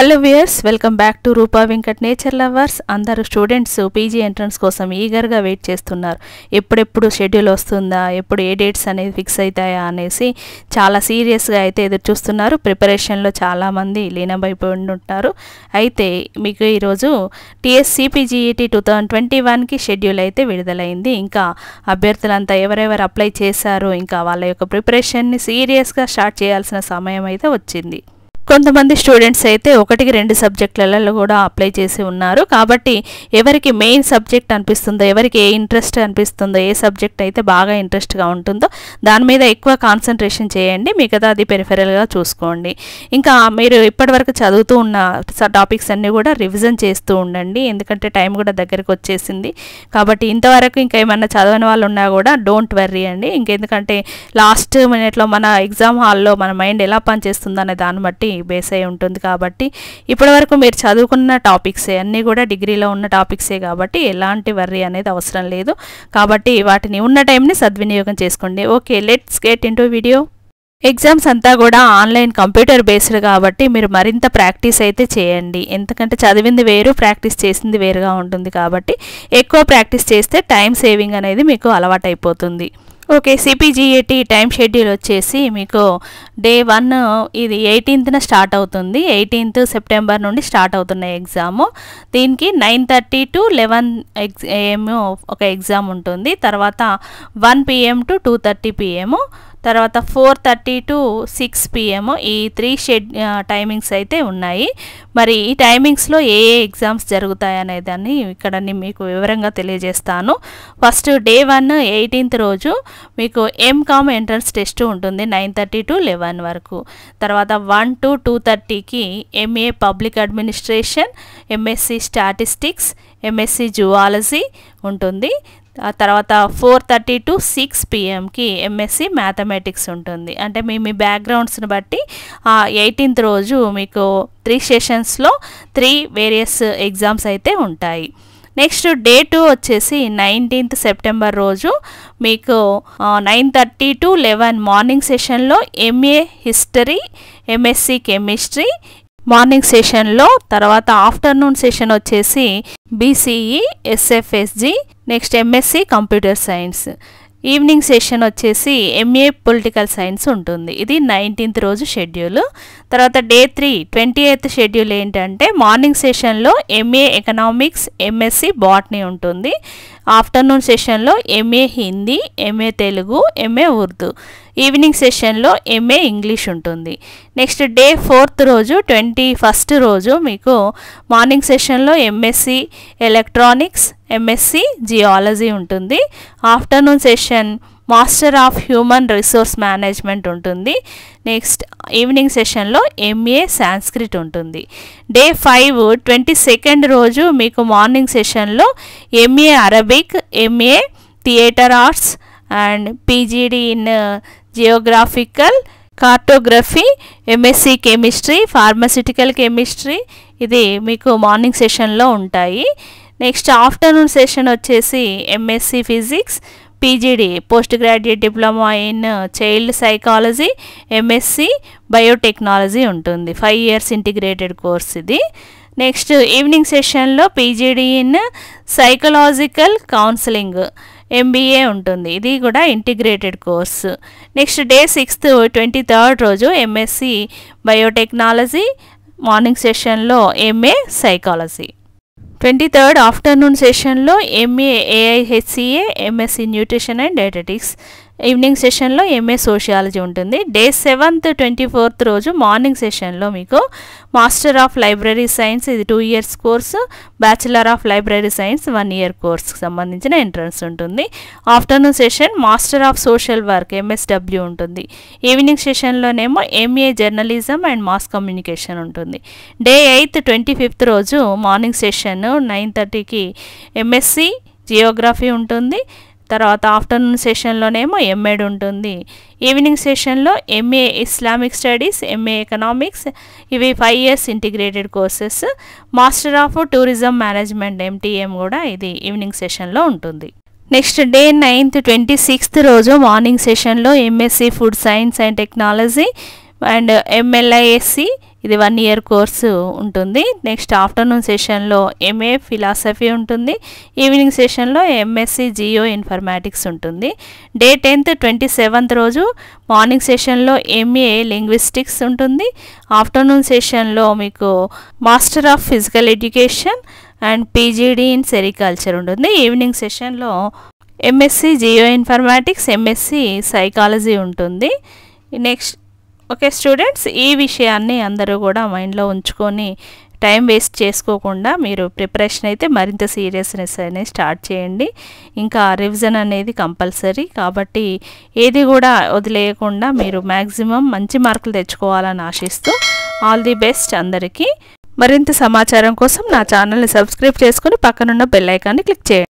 hello viewers welcome back to Roopa Venkat nature lovers అందరూ students PG entrance కోసం ఈగర్గా wait చేస్తున్నారు ఎప్పుడెప్పుడు షెడ్యూల్ వస్తుందా ఎప్పుడు ఏ డేట్స్ అనేది ఫిక్స్ అవుతాయా అనేసి చాలా సీరియస్గా అయితే ఎదురు చూస్తున్నారు ప్రిపరేషన్లో చాలామంది లీనమైపోయి ఉంటారు అయితే మీకు ఈరోజు టీఎస్సీపీజీఈటీ టూ థౌజండ్ ట్వంటీ వన్కి షెడ్యూల్ అయితే విడుదలైంది ఇంకా అభ్యర్థులంతా ఎవరెవరు అప్లై చేశారో ఇంకా వాళ్ళ యొక్క ప్రిపరేషన్ని సీరియస్గా స్టార్ట్ చేయాల్సిన సమయం అయితే వచ్చింది కొంతమంది స్టూడెంట్స్ అయితే ఒకటికి రెండు సబ్జెక్టులలో కూడా అప్లై చేసి ఉన్నారు కాబట్టి ఎవరికి మెయిన్ సబ్జెక్ట్ అనిపిస్తుందో ఎవరికి ఏ ఇంట్రెస్ట్ అనిపిస్తుందో ఏ సబ్జెక్ట్ అయితే బాగా ఇంట్రెస్ట్గా ఉంటుందో దాని మీద ఎక్కువ కాన్సన్ట్రేషన్ చేయండి మిగతా అది పెరిఫెరల్గా చూసుకోండి ఇంకా మీరు ఇప్పటివరకు చదువుతూ ఉన్న టాపిక్స్ అన్నీ కూడా రివిజన్ చేస్తూ ఉండండి ఎందుకంటే టైం కూడా దగ్గరకు వచ్చేసింది కాబట్టి ఇంతవరకు ఇంకా ఏమన్నా చదవని వాళ్ళు ఉన్నా కూడా డోంట్ వర్రీ అండి ఇంకెందుకంటే లాస్ట్ మినిట్లో మన ఎగ్జామ్ హాల్లో మన మైండ్ ఎలా పనిచేస్తుంది అనే దాన్ని బట్టి బేస్ అయి ఉంటుంది కాబట్టి ఇప్పటివరకు మీరు చదువుకున్న టాపిక్సే అన్నీ కూడా డిగ్రీలో ఉన్న టాపిక్సే కాబట్టి ఎలాంటి వర్రీ అనేది అవసరం లేదు కాబట్టి వాటిని ఉన్న టైంని సద్వినియోగం చేసుకోండి okay let's get in video exams అంతా కూడా ఆన్లైన్ కంప్యూటర్ బేస్డ్ కాబట్టి మీరు మరింత ప్రాక్టీస్ అయితే చేయండి ఎందుకంటే చదివింది వేరు ప్రాక్టీస్ చేసింది వేరుగా ఉంటుంది కాబట్టి ఎక్కువ ప్రాక్టీస్ చేస్తే టైం సేవింగ్ అనేది మీకు అలవాటైపోతుంది ఓకే సిపిజిఏటి టైం షెడ్యూల్ వచ్చేసి మీకు డే వన్ ఇది ఎయిటీన్త్న స్టార్ట్ అవుతుంది ఎయిటీన్త్ సెప్టెంబర్ నుండి స్టార్ట్ అవుతున్న ఎగ్జామ్ దీనికి nine thirty to eleven exam ఒక ఎగ్జామ్ ఉంటుంది తర్వాత one PM to two thirty PM తర్వాత four thirty to six PM ఈ త్రీ షెడ్ టైమింగ్స్ అయితే ఉన్నాయి మరి ఈ టైమింగ్స్లో ఏ ఏ ఎగ్జామ్స్ జరుగుతాయనే దాన్ని ఇక్కడ మీకు వివరంగా తెలియజేస్తాను ఫస్ట్ డే వన్ ఎయిటీన్త్ రోజు మీకు ఎంకామ్ ఎంట్రన్స్ టెస్ట్ ఉంటుంది నైన్ థర్టీ టు లెవెన్ వరకు తర్వాత వన్ టు టూ థర్టీకి MA public administration MSc statistics MSc zoology ఉంటుంది ఆ తర్వాత ఫోర్ థర్టీ టు సిక్స్ పిఎంకి ఎంఎస్సి మ్యాథమెటిక్స్ ఉంటుంది అంటే మీ మీ బ్యాక్గ్రౌండ్స్ని బట్టి ఆ ఎయిటీన్త్ రోజు మీకు త్రీ సెషన్స్లో త్రీ వేరియస్ ఎగ్జామ్స్ అయితే ఉంటాయి నెక్స్ట్ డే టూ వచ్చేసి నైన్టీన్త్ సెప్టెంబర్ రోజు మీకు nine thirty to eleven morning సెషన్లో MA history MSc chemistry morning సెషన్లో తర్వాత ఆఫ్టర్నూన్ సెషన్ వచ్చేసి BCE SFSG next MSc computer science evening session వచ్చేసి ఎంఏ పొలిటికల్ సైన్స్ ఉంటుంది ఇది నైన్టీన్త్ రోజు షెడ్యూల్ తర్వాత day three twenty eighth schedule ఏంటంటే మార్నింగ్ సెషన్లో ఎంఏ ఎకనామిక్స్ ఎంఎస్సి బాట్నీ ఉంటుంది ఆఫ్టర్నూన్ సెషన్లో MA Hindi MA Telugu MA Urdu evening సెషన్లో ఎంఏ ఇంగ్లీష్ ఉంటుంది నెక్స్ట్ డే ఫోర్త్ రోజు ట్వంటీ ఫస్ట్ రోజు మీకు మార్నింగ్ సెషన్లో ఎంఎస్సి ఎలక్ట్రానిక్స్ ఎంఎస్సి జియాలజీ ఉంటుంది afternoon session master of human resource management ఉంటుంది నెక్స్ట్ ఈవినింగ్ సెషన్లో ఎంఏ సాంస్క్రిట్ ఉంటుంది డే ఫైవ్ ట్వంటీ సెకండ్ రోజు మీకు మార్నింగ్ సెషన్లో MA Arabic MA theatre arts and PGD in geographical cartography MSc chemistry pharmaceutical chemistry ఇది మీకు morning సెషన్లో ఉంటాయి నెక్స్ట్ ఆఫ్టర్నూన్ సెషన్ వచ్చేసి MSc physics PGD post graduate diploma in child psychology MSc biotechnology ఉంటుంది five years integrated course ఇది next evening సెషన్లో PGD in psychological counselling MBA ఉంటుంది ఇది కూడా integrated course next day sixth twenty third రోజు MSc biotechnology morning సెషన్లో MA psychology twenty third afternoon సెషన్లో MA AIHCA MSc nutrition and dietetics evening సెషన్లో MA sociology ఉంటుంది day seventh twenty fourth రోజు morning సెషన్లో మీకు మాస్టర్ ఆఫ్ లైబ్రరీ సైన్స్ ఇది two years course bachelor of library science one year కోర్స్కి సంబంధించిన entrance ఉంటుంది afternoon session master of social work MSW ఉంటుంది ఈవినింగ్ సెషన్లోనేమో MA journalism and mass communication ఉంటుంది డే ఎయిత్ ట్వంటీ ఫిఫ్త్ రోజు morning session nine థర్టీకి MSc geography ఉంటుంది తర్వాత ఆఫ్టర్నూన్ సెషన్లోనేమో ఎంఏడ్ ఉంటుంది ఈవినింగ్ సెషన్లో MA Islamic studies MA economics ఇవి five years integrated courses master of tourism management MTM కూడా ఇది ఈవినింగ్ సెషన్లో ఉంటుంది next day ninth twenty sixth రోజు మార్నింగ్ సెషన్లో MSc food science and technology and MLISc ఇది వన్ ఇయర్ కోర్సు ఉంటుంది next afternoon సెషన్లో ఎంఏ ఫిలాసఫీ ఉంటుంది ఈవినింగ్ సెషన్లో ఎంఎస్సి జియో ఇన్ఫర్మాటిక్స్ ఉంటుంది డే టెన్త్ ట్వంటీ సెవెంత్ రోజు మార్నింగ్ సెషన్లో ఎంఏ లింగ్విస్టిక్స్ ఉంటుంది ఆఫ్టర్నూన్ సెషన్లో మీకు master of physical education and PGD in sericulture ఉంటుంది ఈవినింగ్ సెషన్లో MSc geo informatics MSc psychology ఉంటుంది నెక్స్ట్ ఓకే స్టూడెంట్స్ ఈ విషయాన్ని అందరూ కూడా మైండ్లో ఉంచుకొని టైం వేస్ట్ చేసుకోకుండా మీరు ప్రిపరేషన్ అయితే మరింత సీరియస్నెస్ అనేది స్టార్ట్ చేయండి ఇంకా రివిజన్ అనేది కంపల్సరీ కాబట్టి ఏది కూడా వదిలేయకుండా మీరు మ్యాక్సిమం మంచి మార్కులు తెచ్చుకోవాలని ఆశిస్తూ ఆల్ ది బెస్ట్ అందరికీ మరింత సమాచారం కోసం నా ఛానల్ని సబ్స్క్రైబ్ చేసుకుని పక్కనున్న బెల్ క్లిక్ చేయండి